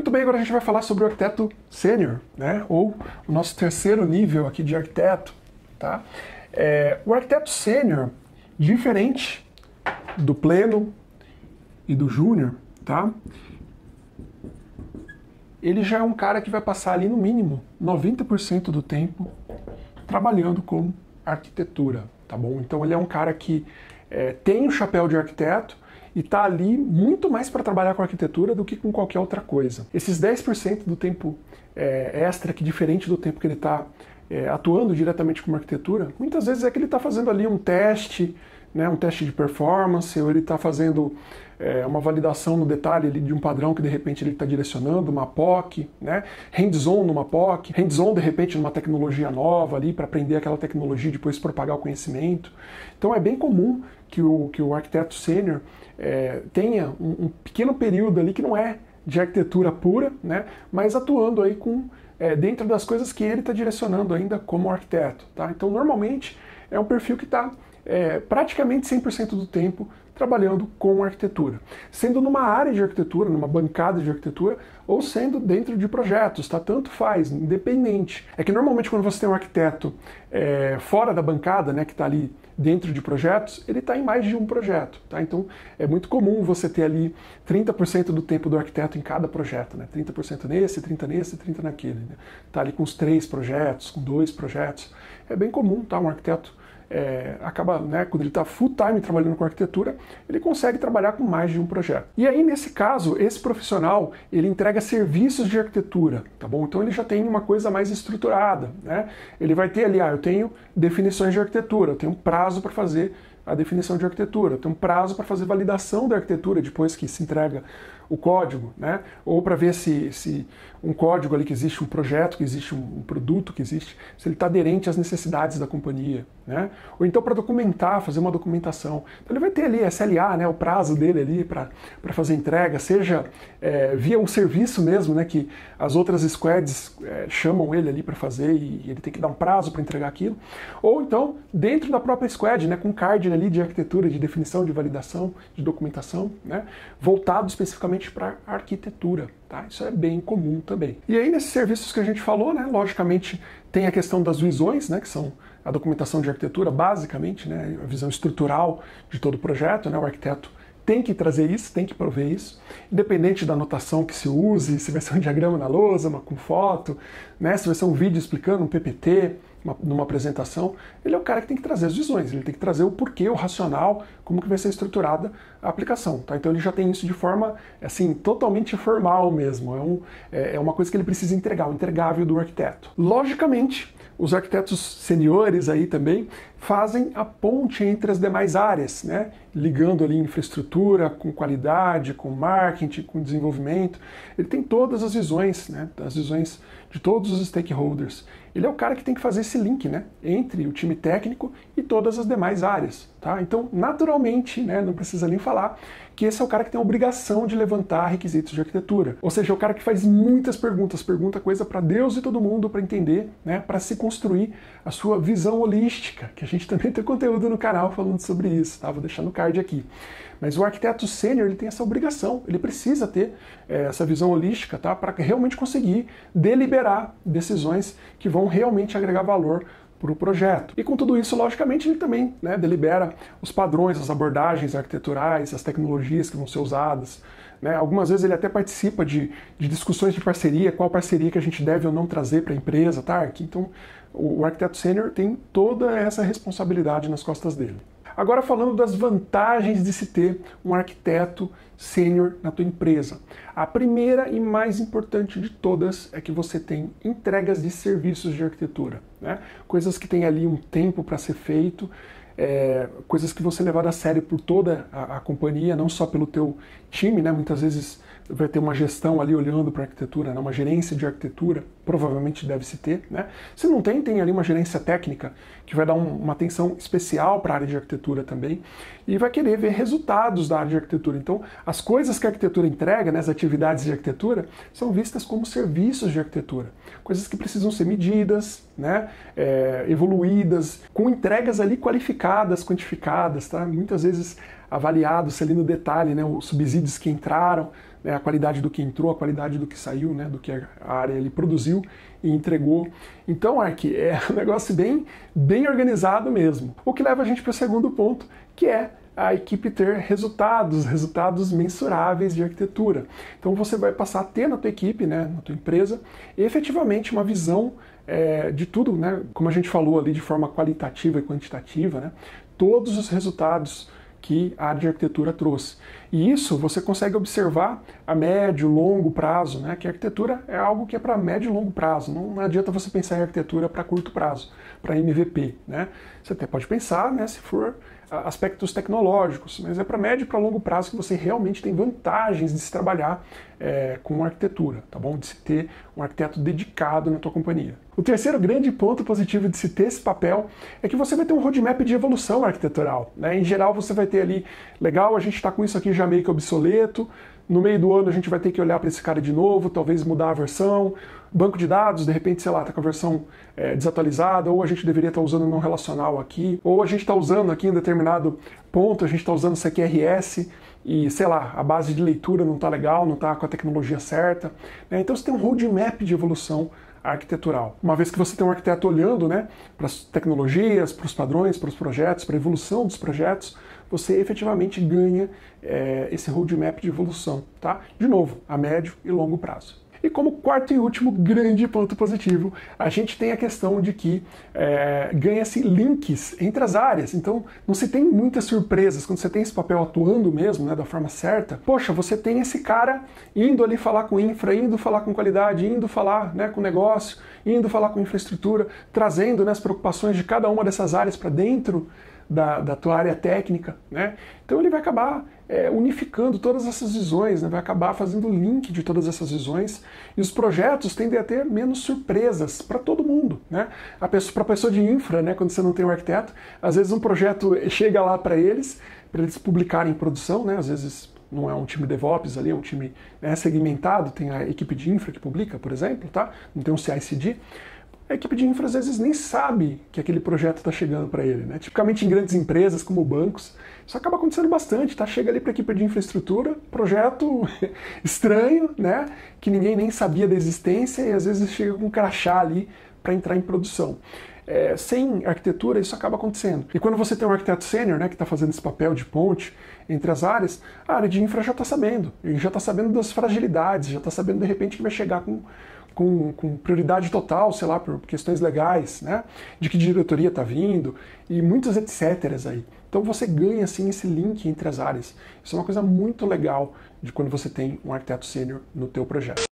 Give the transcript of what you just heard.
Muito bem, agora a gente vai falar sobre o arquiteto sênior, né? Ou o nosso terceiro nível aqui de arquiteto, tá? É, o arquiteto sênior, diferente do pleno e do júnior, tá? Ele já é um cara que vai passar ali no mínimo 90% do tempo trabalhando com arquitetura, tá bom? Então ele é um cara que é, tem o chapéu de arquiteto, e está ali muito mais para trabalhar com arquitetura do que com qualquer outra coisa. Esses 10% do tempo é, extra, que diferente do tempo que ele está é, atuando diretamente com arquitetura, muitas vezes é que ele está fazendo ali um teste, né, um teste de performance, ou ele está fazendo é, uma validação no detalhe ali, de um padrão que de repente ele está direcionando, uma POC, né, hands-on numa POC, hands-on de repente numa tecnologia nova ali para aprender aquela tecnologia e depois propagar o conhecimento. Então é bem comum que o, que o arquiteto sênior é, tenha um, um, pequeno período ali que não é de arquitetura pura, né, mas atuando aí com é, dentro das coisas que ele está direcionando ainda como arquiteto. Tá? Então, normalmente, é um perfil que está é, praticamente 100% do tempo trabalhando com arquitetura, sendo numa área de arquitetura, numa bancada de arquitetura, ou sendo dentro de projetos, tá? Tanto faz, independente. É que normalmente quando você tem um arquiteto é, fora da bancada, né, que está ali dentro de projetos, ele está em mais de um projeto. Tá? Então é muito comum você ter ali 30% do tempo do arquiteto em cada projeto, né? 30% nesse, 30% nesse, 30% naquele. Está né? Tá ali com os três projetos, com dois projetos. É bem comum tá? um arquiteto é, acaba, né, quando ele está full time trabalhando com arquitetura, ele consegue trabalhar com mais de um projeto. E aí, nesse caso, esse profissional, ele entrega serviços de arquitetura, tá bom? Então ele já tem uma coisa mais estruturada, né? Ele vai ter ali, ah, eu tenho definições de arquitetura, eu tenho prazo para fazer a definição de arquitetura, tem um prazo para fazer validação da arquitetura depois que se entrega o código, né? ou para ver se, se um código ali que existe, um projeto que existe, um produto que existe, se ele está aderente às necessidades da companhia. Né? Ou então para documentar, fazer uma documentação. Então ele vai ter ali SLA, né? o prazo dele ali para fazer entrega, seja é, via um serviço mesmo, né? que as outras squads é, chamam ele ali para fazer e ele tem que dar um prazo para entregar aquilo. Ou então dentro da própria squad, né? com card ali ali de arquitetura, de definição, de validação, de documentação, né? voltado especificamente para arquitetura. Tá? Isso é bem comum também. E aí, nesses serviços que a gente falou, né, logicamente, tem a questão das visões, né, que são a documentação de arquitetura, basicamente, né, a visão estrutural de todo o projeto, né, o arquiteto tem que trazer isso, tem que prover isso, independente da anotação que se use, se vai ser um diagrama na lousa, uma com foto, né, se vai ser um vídeo explicando, um PPT, uma, numa apresentação, ele é o cara que tem que trazer as visões, ele tem que trazer o porquê, o racional, como que vai ser estruturada a aplicação. Tá? Então ele já tem isso de forma assim totalmente formal mesmo. É, um, é, é uma coisa que ele precisa entregar, o entregável do arquiteto. Logicamente, os arquitetos seniores aí também fazem a ponte entre as demais áreas, né? ligando ali infraestrutura com qualidade, com marketing, com desenvolvimento. Ele tem todas as visões, né? as visões de todos os stakeholders. Ele é o cara que tem que fazer esse link né? entre o time técnico e todas as demais áreas. Tá? Então, naturalmente, né? não precisa nem falar que esse é o cara que tem a obrigação de levantar requisitos de arquitetura. Ou seja, é o cara que faz muitas perguntas, pergunta coisa para Deus e todo mundo para entender, né? para se construir a sua visão holística, que gente também tem conteúdo no canal falando sobre isso, tá? Vou deixar no card aqui. Mas o arquiteto sênior ele tem essa obrigação, ele precisa ter é, essa visão holística, tá? Para realmente conseguir deliberar decisões que vão realmente agregar valor para o projeto. E com tudo isso, logicamente, ele também né, delibera os padrões, as abordagens arquiteturais, as tecnologias que vão ser usadas. Né? Algumas vezes ele até participa de, de, discussões de parceria, qual parceria que a gente deve ou não trazer para a empresa, tá? Então, o, o arquiteto sênior tem toda essa responsabilidade nas costas dele. Agora falando das vantagens de se ter um arquiteto sênior na tua empresa. A primeira e mais importante de todas é que você tem entregas de serviços de arquitetura, né? Coisas que tem ali um tempo para ser feito, é, coisas que você levar levado a sério por toda a, a companhia, não só pelo teu time, né? Muitas vezes vai ter uma gestão ali olhando para a arquitetura, né? uma gerência de arquitetura, provavelmente deve se ter. Né? Se não tem, tem ali uma gerência técnica, que vai dar um, uma atenção especial para a área de arquitetura também, e vai querer ver resultados da área de arquitetura. Então, as coisas que a arquitetura entrega, né, as atividades de arquitetura, são vistas como serviços de arquitetura, coisas que precisam ser medidas, né, é, evoluídas, com entregas ali qualificadas, quantificadas, tá? muitas vezes avaliados ali no detalhe, né, os subsídios que entraram, né, a qualidade do que entrou, a qualidade do que saiu, né, do que a área ele produziu e entregou. Então, Ark, é um negócio bem, bem organizado mesmo. O que leva a gente para o segundo ponto, que é a equipe ter resultados, resultados mensuráveis de arquitetura. Então você vai passar a ter na tua equipe, né, na tua empresa, efetivamente uma visão é, de tudo, né, como a gente falou ali de forma qualitativa e quantitativa, né, todos os resultados que a área de arquitetura trouxe. E isso você consegue observar a médio, longo prazo, né? que a arquitetura é algo que é para médio e longo prazo. Não, não adianta você pensar em arquitetura para curto prazo, para MVP. Né? Você até pode pensar, né, se for aspectos tecnológicos, mas é para médio e para longo prazo que você realmente tem vantagens de se trabalhar é, com arquitetura, tá bom? De se ter um arquiteto dedicado na tua companhia. O terceiro grande ponto positivo de se ter esse papel é que você vai ter um roadmap de evolução arquitetural. Né? Em geral, você vai ter ali, legal, a gente está com isso aqui já meio que obsoleto, no meio do ano a gente vai ter que olhar para esse cara de novo, talvez mudar a versão. Banco de dados, de repente, sei lá, está com a versão é, desatualizada, ou a gente deveria estar tá usando não relacional aqui, ou a gente está usando aqui em determinado ponto, a gente está usando CQRS e, sei lá, a base de leitura não está legal, não está com a tecnologia certa. Né? Então você tem um roadmap de evolução arquitetural. Uma vez que você tem um arquiteto olhando né, para as tecnologias, para os padrões, para os projetos, para a evolução dos projetos, você efetivamente ganha é, esse roadmap de evolução, tá? De novo, a médio e longo prazo. E como quarto e último grande ponto positivo, a gente tem a questão de que é, ganha-se links entre as áreas. Então, não se tem muitas surpresas. Quando você tem esse papel atuando mesmo, né, da forma certa, poxa, você tem esse cara indo ali falar com infra, indo falar com qualidade, indo falar né, com negócio, indo falar com infraestrutura, trazendo né, as preocupações de cada uma dessas áreas para dentro da, da tua área técnica, né? Então ele vai acabar é, unificando todas essas visões, né? vai acabar fazendo o link de todas essas visões e os projetos tendem a ter menos surpresas para todo mundo, né? A pessoa, para a pessoa de infra, né? Quando você não tem um arquiteto, às vezes um projeto chega lá para eles, para eles publicarem em produção, né? Às vezes não é um time DevOps ali, é um time né, segmentado, tem a equipe de infra que publica, por exemplo, tá? Não tem um CI/CD a equipe de infra às vezes nem sabe que aquele projeto está chegando para ele. Né? Tipicamente em grandes empresas, como bancos, isso acaba acontecendo bastante, tá? Chega ali para a equipe de infraestrutura, projeto estranho, né? Que ninguém nem sabia da existência e às vezes chega com um crachá ali para entrar em produção. É, sem arquitetura, isso acaba acontecendo. E quando você tem um arquiteto sênior, né, que está fazendo esse papel de ponte entre as áreas, a área de infra já está sabendo, ele já está sabendo das fragilidades, já está sabendo de repente que vai chegar com com, com prioridade total, sei lá, por questões legais, né? De que diretoria está vindo e muitos etc. aí. Então você ganha assim esse link entre as áreas. Isso é uma coisa muito legal de quando você tem um arquiteto sênior no teu projeto.